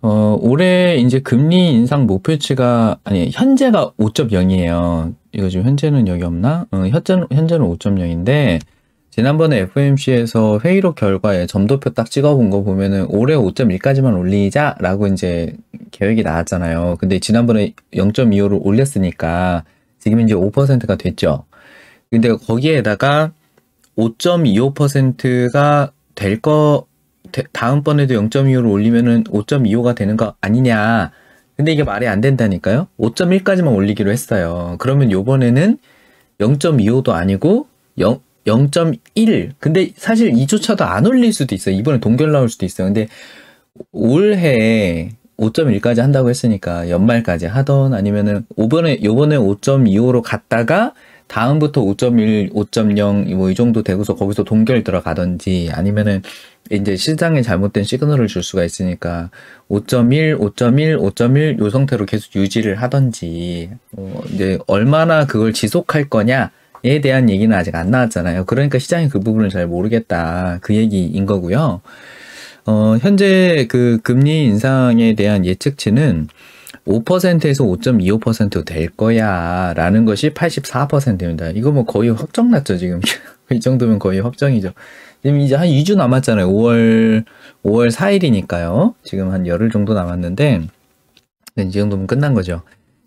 어, 올해 이제 금리 인상 목표치가, 아니, 현재가 5.0이에요. 이거 지금 현재는 여기 없나? 어, 현재는, 현재는 5.0인데, 지난번에 f m c 에서 회의록 결과에 점도표 딱 찍어본 거 보면은 올해 5.1까지만 올리자라고 이제 계획이 나왔잖아요. 근데 지난번에 0.25를 올렸으니까 지금 이제 5%가 됐죠. 근데 거기에다가 5.25%가 될 거, 다음번에도 0.25를 올리면은 5.25가 되는 거 아니냐. 근데 이게 말이 안 된다니까요. 5.1까지만 올리기로 했어요. 그러면 요번에는 0.25도 아니고 0, 0.1. 근데 사실 2조차도 안 올릴 수도 있어요. 이번에 동결 나올 수도 있어요. 근데 올해 5.1까지 한다고 했으니까 연말까지 하던 아니면은 이번에 요번에 5.25로 갔다가 다음부터 5.1, 5.0뭐이 정도 되고서 거기서 동결 들어가든지 아니면은 이제 시장에 잘못된 시그널을 줄 수가 있으니까 5.1, 5.1, 5.1요 상태로 계속 유지를 하든지 어 이제 얼마나 그걸 지속할 거냐 에 대한 얘기는 아직 안 나왔잖아요. 그러니까 시장이 그 부분을 잘 모르겠다. 그 얘기인 거고요. 어, 현재 그 금리 인상에 대한 예측치는 5%에서 5.25%로 될 거야 라는 것이 84%입니다. 이거 뭐 거의 확정 났죠 지금. 이 정도면 거의 확정이죠. 지금 이제 한 2주 남았잖아요. 5월 5월 4일이니까요. 지금 한 열흘 정도 남았는데 네, 이 정도면 끝난 거죠.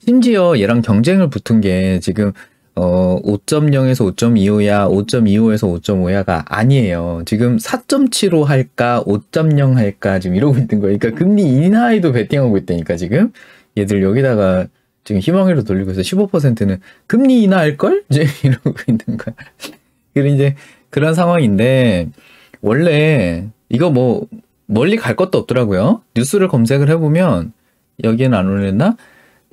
심지어 얘랑 경쟁을 붙은 게 지금 어 5.0에서 5.25야, 5.25에서 5.5야가 아니에요. 지금 4.75 할까, 5.0 할까 지금 이러고 있는 거예요. 그러니까 금리 인하에도 베팅하고 있다니까 지금. 얘들 여기다가 지금 희망으로 돌리고 있어 15%는 금리 인하할 걸 이제 이러고 있는 거야. 그리고 이제 그런 상황인데 원래 이거 뭐 멀리 갈 것도 없더라고요. 뉴스를 검색을 해보면 여기엔 안 올렸나?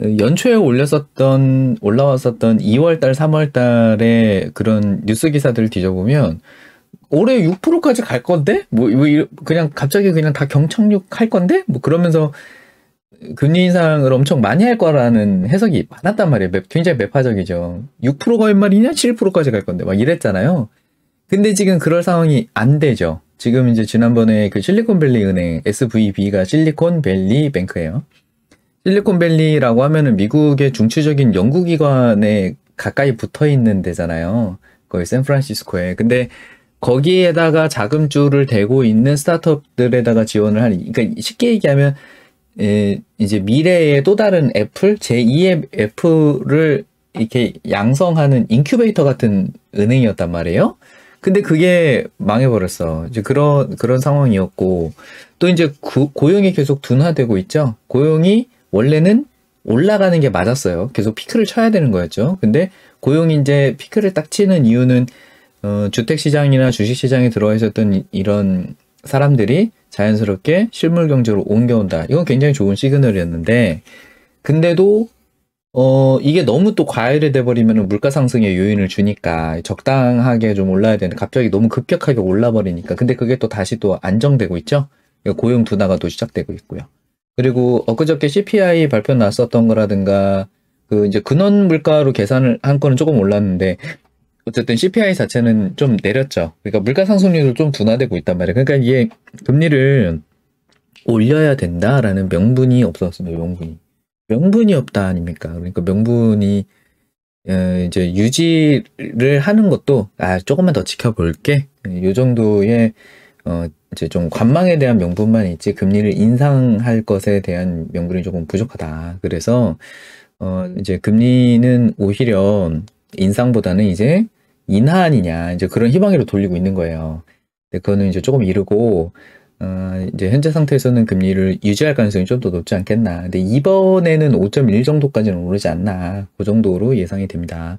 연초에 올렸었던 올라왔었던 2월달 3월달에 그런 뉴스 기사들을 뒤져보면 올해 6%까지 갈 건데 뭐, 뭐 그냥 갑자기 그냥 다 경착륙 할 건데 뭐 그러면서 금리 인상을 엄청 많이 할 거라는 해석이 많았단 말이에요. 굉장히 매파적이죠. 6%가 웬 말이냐? 7%까지 갈 건데. 막 이랬잖아요. 근데 지금 그럴 상황이 안 되죠. 지금 이제 지난번에 그 실리콘밸리 은행 SVB가 실리콘밸리 뱅크예요. 실리콘밸리라고 하면은 미국의 중추적인 연구기관에 가까이 붙어 있는 데잖아요. 거의 샌프란시스코에. 근데 거기에다가 자금줄을 대고 있는 스타트업들에다가 지원을 하는, 그러니까 쉽게 얘기하면 이제 미래의 또 다른 애플 제2의 애플을 이렇게 양성하는 인큐베이터 같은 은행이었단 말이에요. 근데 그게 망해버렸어. 이제 그런 그런 상황이었고 또 이제 구, 고용이 계속 둔화되고 있죠. 고용이 원래는 올라가는 게 맞았어요. 계속 피크를 쳐야 되는 거였죠. 근데 고용이 이제 피크를 딱 치는 이유는 어, 주택 시장이나 주식 시장에 들어와 있었던 이런 사람들이 자연스럽게 실물 경제로 옮겨온다. 이건 굉장히 좋은 시그널이었는데 근데도 어 이게 너무 또 과열이 돼버리면 물가 상승의 요인을 주니까 적당하게 좀 올라야 되는데 갑자기 너무 급격하게 올라버리니까 근데 그게 또 다시 또 안정되고 있죠. 고용 둔화가 또 시작되고 있고요. 그리고 엊그저께 CPI 발표 났었던 거라든가 그 이제 근원 물가로 계산을 한 거는 조금 올랐는데 어쨌든 CPI 자체는 좀 내렸죠. 그러니까 물가 상승률도 좀 둔화되고 있단 말이에요. 그러니까 이게 금리를 올려야 된다라는 명분이 없었습니다. 명분이 명분이 없다 아닙니까? 그러니까 명분이 어, 이제 유지를 하는 것도 아 조금만 더 지켜볼게 이 정도의 어 이제 좀 관망에 대한 명분만 있지 금리를 인상할 것에 대한 명분이 조금 부족하다. 그래서 어 이제 금리는 오히려 인상보다는 이제 인하안이냐 이제 그런 희망으로 돌리고 있는 거예요. 근데 그거는 이제 조금 이르고 어, 이제 현재 상태에서는 금리를 유지할 가능성이 좀 더 높지 않겠나. 근데 이번에는 5.1 정도까지는 오르지 않나. 그 정도로 예상이 됩니다.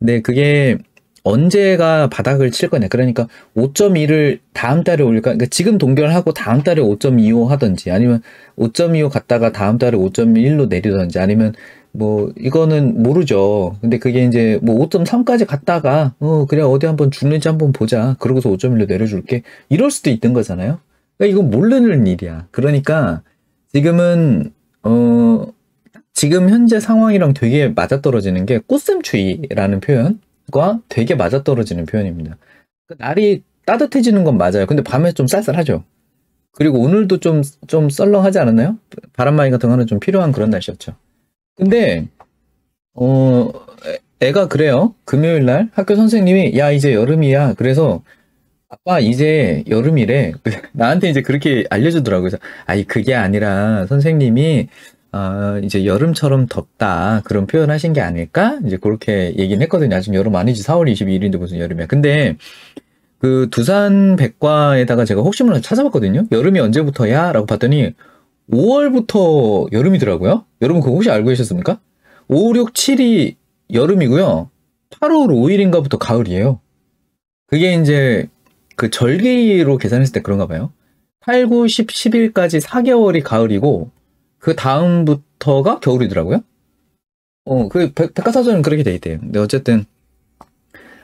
근데 그게 언제가 바닥을 칠 거냐. 그러니까 5.2를 다음 달에 올릴까. 그러니까 지금 동결하고 다음 달에 5.25 하든지 아니면 5.25 갔다가 다음 달에 5.1로 내리든지 아니면 뭐 이거는 모르죠. 근데 그게 이제 뭐 5.3까지 갔다가 어 그래 어디 한번 죽는지 한번 보자. 그러고서 5.1로 내려줄게. 이럴 수도 있는 거잖아요. 그러니까 이건 모르는 일이야. 그러니까 지금은 어 지금 현재 상황이랑 되게 맞아떨어지는 게 꽃샘추위라는 표현 과 되게 맞아떨어지는 표현입니다. 그러니까 날이 따뜻해지는 건 맞아요. 근데 밤에 좀 쌀쌀하죠. 그리고 오늘도 좀, 좀 썰렁하지 않았나요? 바람막이 같은 거는 좀 필요한 그런 날씨였죠. 근데, 어, 애가 그래요. 금요일 날 학교 선생님이, 야, 이제 여름이야. 그래서, 아빠, 이제 여름이래. 나한테 이제 그렇게 알려주더라고요. 그래서, 아니, 그게 아니라 선생님이 아, 이제 여름처럼 덥다. 그런 표현 하신 게 아닐까? 이제 그렇게 얘기는 했거든요. 아직 여름 아니지. 4월 22일인데 무슨 여름이야. 근데 그 두산 백과에다가 제가 혹시 몰라 찾아봤거든요. 여름이 언제부터야? 라고 봤더니 5월부터 여름이더라고요. 여러분 그거 혹시 알고 계셨습니까? 5, 6, 7이 여름이고요. 8월 5일인가부터 가을이에요. 그게 이제 그 절기로 계산했을 때 그런가 봐요. 8, 9, 10, 11까지 4개월이 가을이고 그 다음부터가 겨울이더라고요. 어, 그 백, 화사전은 그렇게 돼 있대요. 근데 어쨌든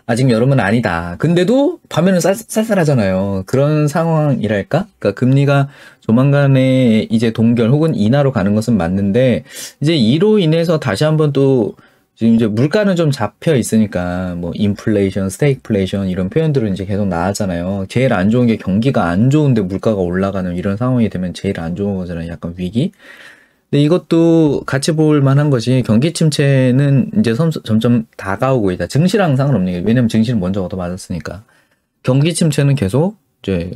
아직 여름은 아니다. 근데도 밤에는 쌀, 쌀하잖아요 그런 상황이랄까? 그러니까 금리가 조만간에 이제 동결 혹은 인하로 가는 것은 맞는데 이제 이로 인해서 다시 한번 또 지금 이제 물가는 좀 잡혀 있으니까 뭐 인플레이션, 스테이플레이션 이런 표현들은 이제 계속 나왔잖아요. 제일 안 좋은 게 경기가 안 좋은데 물가가 올라가는 이런 상황이 되면 제일 안 좋은 거잖아요. 약간 위기. 근데 이것도 같이 볼 만한 것이 경기 침체는 이제 점점 다가오고 있다. 증시랑 상관없는 게 왜냐면 증시는 먼저 얻어 맞았으니까. 경기 침체는 계속 이제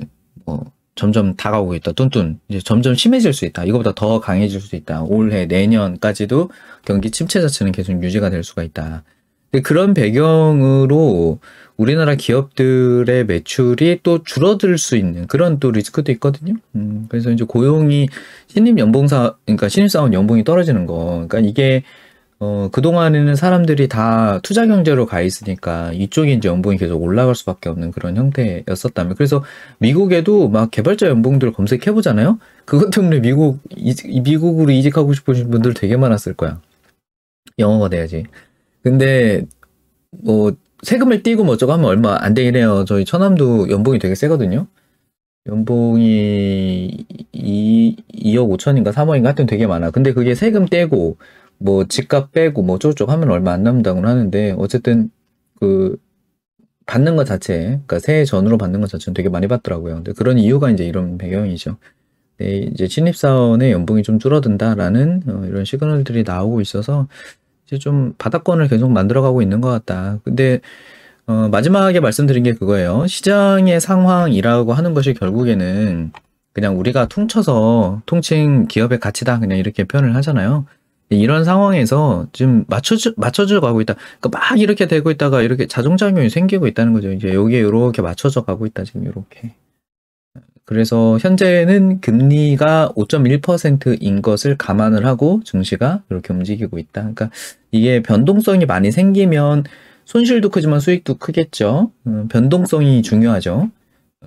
점점 다가오고 있다. 뚠뚠. 이제 점점 심해질 수 있다. 이거보다 더 강해질 수 있다. 올해 내년까지도 경기 침체 자체는 계속 유지가 될 수가 있다. 그런 배경으로 우리나라 기업들의 매출이 또 줄어들 수 있는 그런 또 리스크도 있거든요. 음, 그래서 이제 고용이 신입 연봉사, 그러니까 신입사원 연봉이 떨어지는 거. 그러니까 이게 어, 그동안에는 사람들이 다 투자 경제로 가 있으니까 이쪽이 이제 연봉이 계속 올라갈 수밖에 없는 그런 형태였었다면. 그래서 미국에도 막 개발자 연봉들을 검색해 보잖아요. 그것 때문에 미국 미국으로 이직하고 싶으신 분들 되게 많았을 거야. 영어가 돼야지. 근데 뭐 세금을 떼고 뭐 어쩌고 하면 얼마 안 되긴 해요. 저희 처남도 연봉이 되게 세거든요. 연봉이 2, 2억 5천인가 3억인가 하여튼 되게 많아. 근데 그게 세금 떼고 뭐 집값 빼고 뭐 쪼쪼 하면 얼마 안 남는다고 하는데 어쨌든 그 받는 것 자체, 그러니까 새해 전으로 받는 것 자체는 되게 많이 받더라고요. 근데 그런 이유가 이제 이런 배경이죠. 네, 이제 신입사원의 연봉이 좀 줄어든다라는 어, 이런 시그널들이 나오고 있어서 이제 좀 바닥권을 계속 만들어가고 있는 것 같다. 근데 어, 마지막에 말씀드린 게 그거예요. 시장의 상황이라고 하는 것이 결국에는 그냥 우리가 퉁쳐서 통칭 기업의 가치다 그냥 이렇게 표현을 하잖아요. 이런 상황에서 지금 맞춰주 맞춰져 가고 있다. 그러니까 막 이렇게 되고 있다가 이렇게 자동작용이 생기고 있다는 거죠. 이제 여기에 이렇게 맞춰져 가고 있다. 지금 이렇게. 그래서 현재는 금리가 5.1%인 것을 감안을 하고 증시가 이렇게 움직이고 있다. 그러니까 이게 변동성이 많이 생기면 손실도 크지만 수익도 크겠죠. 어, 변동성이 중요하죠.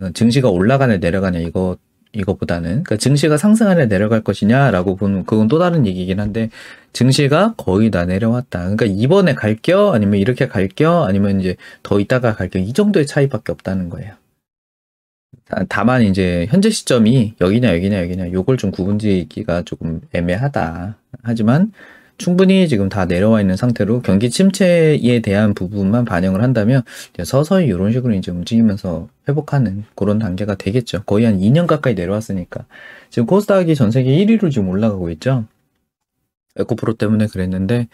어, 증시가 올라가냐 내려가냐 이것 이것보다는 그러니까 증시가 상승하냐 내려갈 것이냐라고 보면 그건 또 다른 얘기긴 한데 증시가 거의 다 내려왔다. 그러니까 이번에 갈겨 아니면 이렇게 갈겨 아니면 이제 더 있다가 갈겨 이 정도의 차이밖에 없다는 거예요. 다만 이제 현재 시점이 여기냐 여기냐 여기냐 요걸 좀구분지기가 조금 애매하다. 하지만 충분히 지금 다 내려와 있는 상태로 경기 침체에 대한 부분만 반영을 한다면 서서히 이런 식으로 이제 움직이면서 회복하는 그런 단계가 되겠죠. 거의 한 2년 가까이 내려왔으니까. 지금 코스닥이 전 세계 1위로 지금 올라가고 있죠. 에코프로 때문에 그랬는데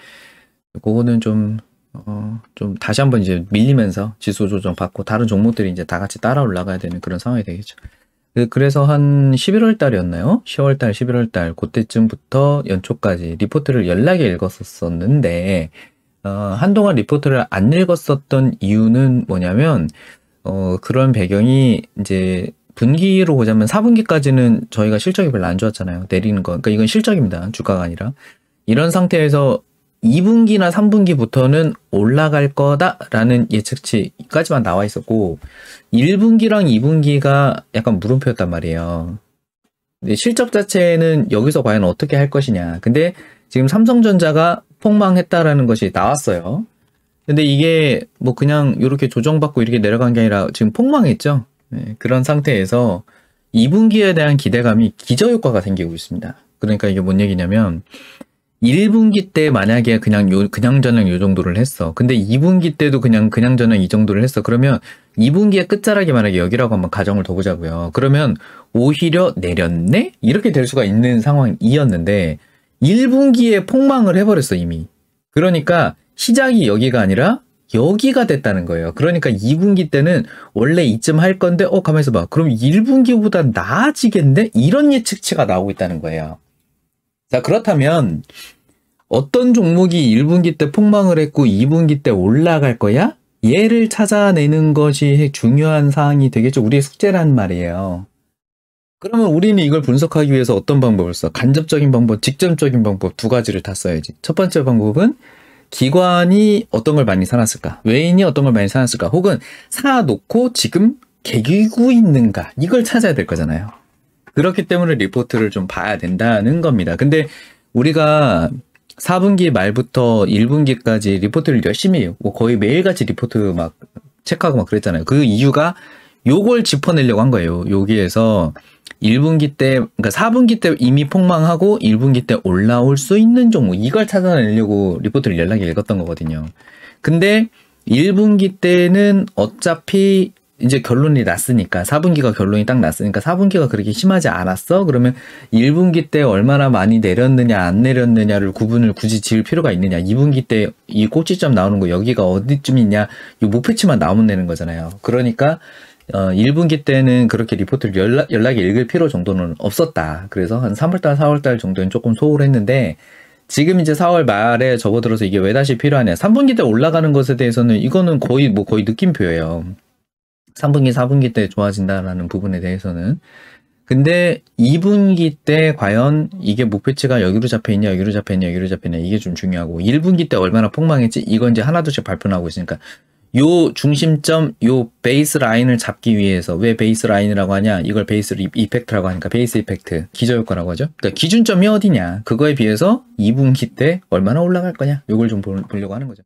그거는 좀 어, 좀 다시 한번 이제 밀리면서 지수 조정 받고 다른 종목들이 이제 다 같이 따라 올라가야 되는 그런 상황이 되겠죠. 그, 그래서 한 11월 달이었나요? 10월 달, 11월 달, 그때쯤부터 연초까지 리포트를 연락에 읽었었는데, 어, 한동안 리포트를 안 읽었었던 이유는 뭐냐면, 어, 그런 배경이 이제 분기로 보자면 4분기까지는 저희가 실적이 별로 안 좋았잖아요. 내리는 거. 그러니까 이건 실적입니다. 주가가 아니라. 이런 상태에서 2분기나 3분기부터는 올라갈 거다라는 예측치까지만 나와 있었고 1분기랑 2분기가 약간 물음표였단 말이에요. 실적 자체는 여기서 과연 어떻게 할 것이냐. 근데 지금 삼성전자가 폭망했다라는 것이 나왔어요. 근데 이게 뭐 그냥 이렇게 조정받고 이렇게 내려간 게 아니라 지금 폭망했죠. 네, 그런 상태에서 2분기에 대한 기대감이 기저효과가 생기고 있습니다. 그러니까 이게 뭔 얘기냐면 1분기 때 만약에 그냥 요, 그냥 전형 요 정도를 했어. 근데 2분기 때도 그냥 그냥 전형 이 정도를 했어. 그러면 2분기의 끝자락이 만약에 여기라고 한번 가정을 더 보자고요. 그러면 오히려 내렸네? 이렇게 될 수가 있는 상황이었는데 1분기에 폭망을 해버렸어 이미. 그러니까 시작이 여기가 아니라 여기가 됐다는 거예요. 그러니까 2분기 때는 원래 이쯤 할 건데 어 가만히 있어봐. 그럼 1분기보다 나아지겠네? 이런 예측치가 나오고 있다는 거예요. 자, 그렇다면 어떤 종목이 1분기 때 폭망을 했고 2분기 때 올라갈 거야? 얘를 찾아내는 것이 중요한 사항이 되겠죠. 우리의 숙제란 말이에요. 그러면 우리는 이걸 분석하기 위해서 어떤 방법을 써? 간접적인 방법, 직접적인 방법 두 가지를 다 써야지. 첫 번째 방법은 기관이 어떤 걸 많이 사놨을까? 외인이 어떤 걸 많이 사놨을까? 혹은 사놓고 지금 개기고 있는가? 이걸 찾아야 될 거잖아요. 그렇기 때문에 리포트를 좀 봐야 된다는 겁니다. 근데 우리가 4분기 말부터 1분기까지 리포트를 열심히 뭐 거의 매일같이 리포트 막 체크하고 막 그랬잖아요. 그 이유가 요걸 짚어내려고 한 거예요. 여기에서 1분기 때, 그러니까 4분기 때 이미 폭망하고 1분기 때 올라올 수 있는 종목, 이걸 찾아내려고 리포트를 연락이 읽었던 거거든요. 근데 1분기 때는 어차피 이제 결론이 났으니까 4분기가 결론이 딱 났으니까 4분기가 그렇게 심하지 않았어? 그러면 1분기 때 얼마나 많이 내렸느냐 안 내렸느냐를 구분을 굳이 지을 필요가 있느냐 2분기 때 이꼬치점 나오는 거 여기가 어디쯤이냐 이 목표치만 나오면 되는 거잖아요 그러니까 어, 1분기 때는 그렇게 리포트를 연락, 연락이 읽을 필요 정도는 없었다 그래서 한 3월달 4월달 정도는 조금 소홀했는데 지금 이제 4월 말에 접어들어서 이게 왜 다시 필요하냐 3분기 때 올라가는 것에 대해서는 이거는 거의 뭐 거의 느낌표예요 3분기, 4분기 때 좋아진다라는 부분에 대해서는. 근데 2분기 때 과연 이게 목표치가 여기로 잡혀있냐, 여기로 잡혀있냐, 여기로 잡혀있냐, 이게 좀 중요하고 1분기 때 얼마나 폭망했지, 이건 이제 하나둘씩 발표하고 있으니까 요 중심점, 요 베이스 라인을 잡기 위해서 왜 베이스 라인이라고 하냐? 이걸 베이스 이펙트라고 하니까 베이스 이펙트, 기저효과라고 하죠. 그러니까 기준점이 어디냐? 그거에 비해서 2분기 때 얼마나 올라갈 거냐? 요걸 좀 보려고 하는 거죠.